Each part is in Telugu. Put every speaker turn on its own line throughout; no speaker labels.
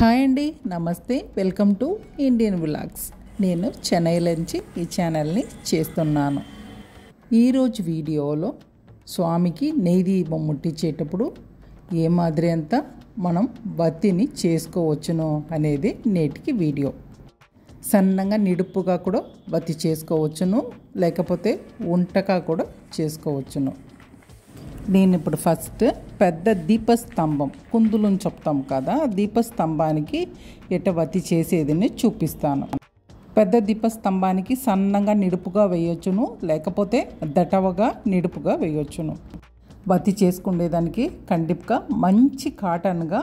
హాయ్ అండి నమస్తే వెల్కమ్ టు ఇండియన్ బ్లాగ్స్ నేను చెన్నై నుంచి ఈ ఛానల్ని చేస్తున్నాను ఈరోజు వీడియోలో స్వామికి నెయ్యి దీపం ముట్టించేటప్పుడు ఏ మాదిరి అంతా మనం బత్తిని చేసుకోవచ్చును అనేది నేటికి వీడియో సన్నంగా నిడుపుగా కూడా బత్తి చేసుకోవచ్చును లేకపోతే వంటగా కూడా చేసుకోవచ్చును నేను ఇప్పుడు ఫస్ట్ పెద్ద దీపస్తంభం కుందులను చెప్తాం కదా దీపస్తంభానికి ఎటవతి చేసేదిని చూపిస్తాను పెద్ద దీపస్తంభానికి సన్నంగా నిడుపుగా వేయొచ్చును లేకపోతే దటవగా నిడుపుగా వేయొచ్చును వతి చేసుకునేదానికి కండిపుగా మంచి కాటన్గా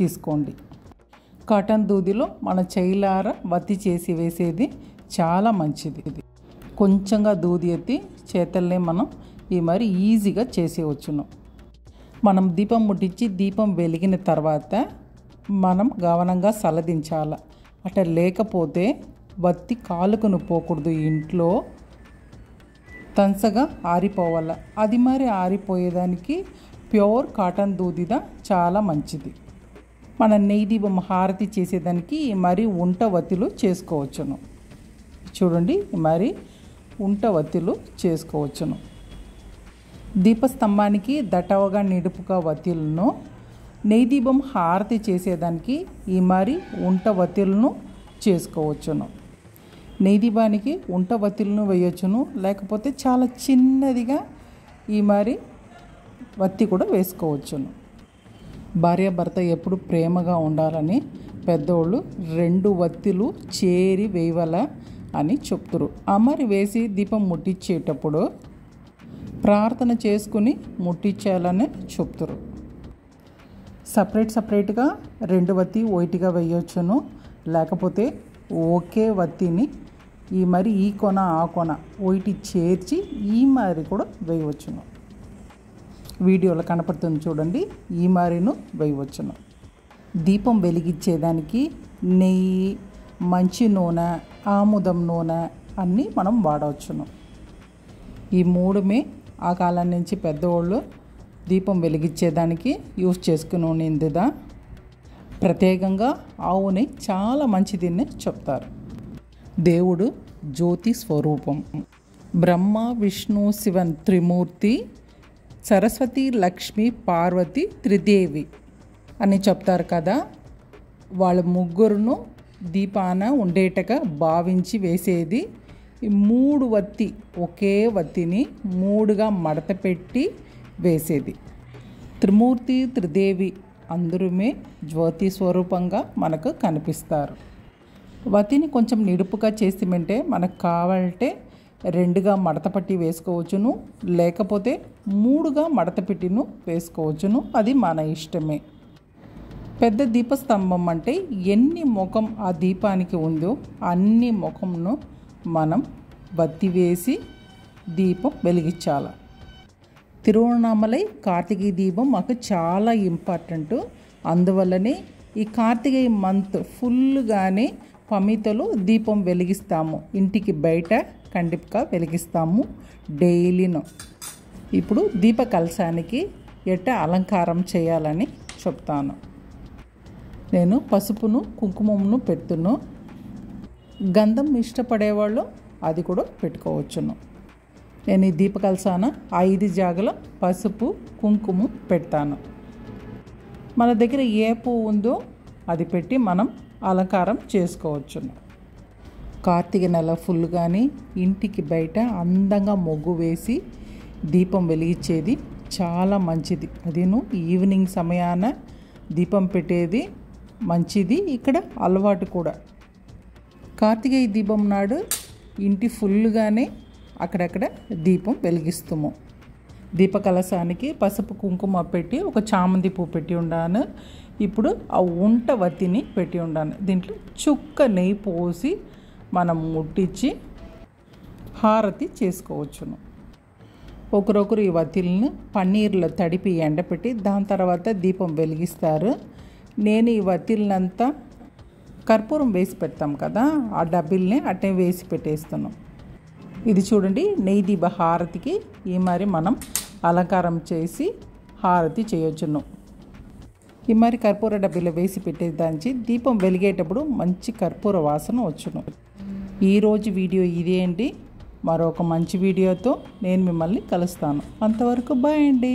తీసుకోండి కాటన్ దూదిలో మన చైలార వత్తి చేసి వేసేది చాలా మంచిది ఇది కొంచెంగా దూది ఎత్తి చేతల్నే మనం ఈ మరి ఈజీగా చేసేవచ్చును మనం దీపం ముట్టించి దీపం వెలిగిన తర్వాత మనం గమనంగా సలదించాల అట లేకపోతే బత్తి కాలుకును పోకూడదు ఇంట్లో తనసగా ఆరిపోవాల అది మరి ఆరిపోయేదానికి ప్యూర్ కాటన్ దూదిద చాలా మంచిది మన నెయ్యి దీపం హారతి చేసేదానికి మరి ఉంట వత్తిలు చేసుకోవచ్చును చూడండి మరి ఉంట వత్తిలు చేసుకోవచ్చును దీపస్తంభానికి దటవగా నిడుపుగా వత్యులను నెయ్యి దీపం హారతి చేసేదానికి ఈ మరి ఉంట వత్యులను చేసుకోవచ్చును నెయ్యి దీపానికి ఉంట వత్తులను వేయొచ్చును లేకపోతే చాలా చిన్నదిగా ఈ మరి వత్తి కూడా వేసుకోవచ్చును భార్యాభర్త ఎప్పుడు ప్రేమగా ఉండాలని పెద్దోళ్ళు రెండు వత్తిలు చేరి వేయవల అని చెప్తురు అమరి వేసి దీపం ముట్టించేటప్పుడు ప్రార్థన చేసుకుని ముట్టించాలని చెప్తారు సపరేట్ సపరేట్గా రెండు వత్తి ఒకటిగా వేయొచ్చును లేకపోతే ఒకే వత్తిని ఈ మరి ఈ కొన ఆ కొన ఒకటి చేర్చి ఈ మరి కూడా వేయవచ్చును వీడియోలో కనపడుతుంది చూడండి ఈ మారిను వేయవచ్చును దీపం వెలిగించేదానికి నెయ్యి మంచి నూనె ఆముదం నూనె అన్నీ మనం వాడవచ్చును ఈ మూడుమే ఆ కాలం నుంచి పెద్దవాళ్ళు దీపం వెలిగించేదానికి యూజ్ చేసుకుని ఉండిందిదా ప్రత్యేకంగా ఆవుని చాలా మంచిదిని చెప్తారు దేవుడు జ్యోతి స్వరూపం బ్రహ్మ విష్ణు శివన్ త్రిమూర్తి సరస్వతి లక్ష్మి పార్వతి త్రిదేవి అని చెప్తారు కదా వాళ్ళ ముగ్గురును దీపాన ఉండేటగా భావించి వేసేది ఈ మూడు వత్తి ఒకే వత్తిని మూడుగా మడత పెట్టి వేసేది త్రిమూర్తి త్రిదేవి అందరూ జ్యోతి స్వరూపంగా మనకు కనిపిస్తారు వతిని కొంచెం నిడుపుగా చేసిమంటే మనకు కావాలంటే రెండుగా మడతపట్టి వేసుకోవచ్చును లేకపోతే మూడుగా మడత పెట్టిను వేసుకోవచ్చును అది మన ఇష్టమే పెద్ద దీపస్తంభం అంటే ఎన్ని ముఖం ఆ దీపానికి ఉందో అన్ని ముఖంను మనం బత్తి వేసి దీపం వెలిగించాలి తిరువణామలై కార్తీక దీపం మాకు చాలా ఇంపార్టెంట్ అందువల్లనే ఈ కార్తీక మంత్ ఫుల్గానే పమితలు దీపం వెలిగిస్తాము ఇంటికి బయట కండిపుగా వెలిగిస్తాము డైలీను ఇప్పుడు దీప కలశానికి ఎట్ట అలంకారం చేయాలని చెప్తాను నేను పసుపును కుంకుమమును పెడుతున్నాను గంధం ఇష్టపడేవాళ్ళు అది కూడా పెట్టుకోవచ్చును నేను ఈ దీపకలసాన ఐదు జాగల పసుపు కుంకుమ పెడతాను మన దగ్గర ఏ పువ్వు ఉందో అది పెట్టి మనం అలంకారం చేసుకోవచ్చును కార్తీక నెల ఫుల్ కానీ ఇంటికి బయట అందంగా మొగ్గు వేసి దీపం వెలిగించేది చాలా మంచిది అదేను ఈవినింగ్ సమయాన దీపం పెట్టేది మంచిది ఇక్కడ అలవాటు కూడా కార్తికేయ దీపం నాడు ఇంటి ఫుల్గానే అక్కడక్కడ దీపం వెలిగిస్తాము దీపకలశానికి పసుపు కుంకుమ పెట్టి ఒక చామంతి పువ్వు పెట్టి ఉండాను ఇప్పుడు ఆ ఉంట వత్తిని పెట్టి ఉండాను దీంట్లో చుక్క నెయ్యి పోసి మనం ముట్టించి హారతి చేసుకోవచ్చును ఒకరొకరు ఈ వత్తిలను పన్నీర్లో తడిపి ఎండపెట్టి దాని తర్వాత దీపం వెలిగిస్తారు నేను ఈ వత్తిలనంతా కర్పూరం వేసి పెడతాం కదా ఆ డబ్బిల్ని అట్టే వేసి పెట్టేస్తున్నాం ఇది చూడండి నెయ్యి దీప హారతికి ఈ మరి మనం అలంకారం చేసి హారతి చేయొచ్చును ఈ మరి కర్పూర డబ్బీలో వేసి పెట్టేదానికి దీపం వెలిగేటప్పుడు మంచి కర్పూర వాసన వచ్చును ఈరోజు వీడియో ఇదేంటి మరొక మంచి వీడియోతో నేను మిమ్మల్ని కలుస్తాను అంతవరకు బాయ్ అండి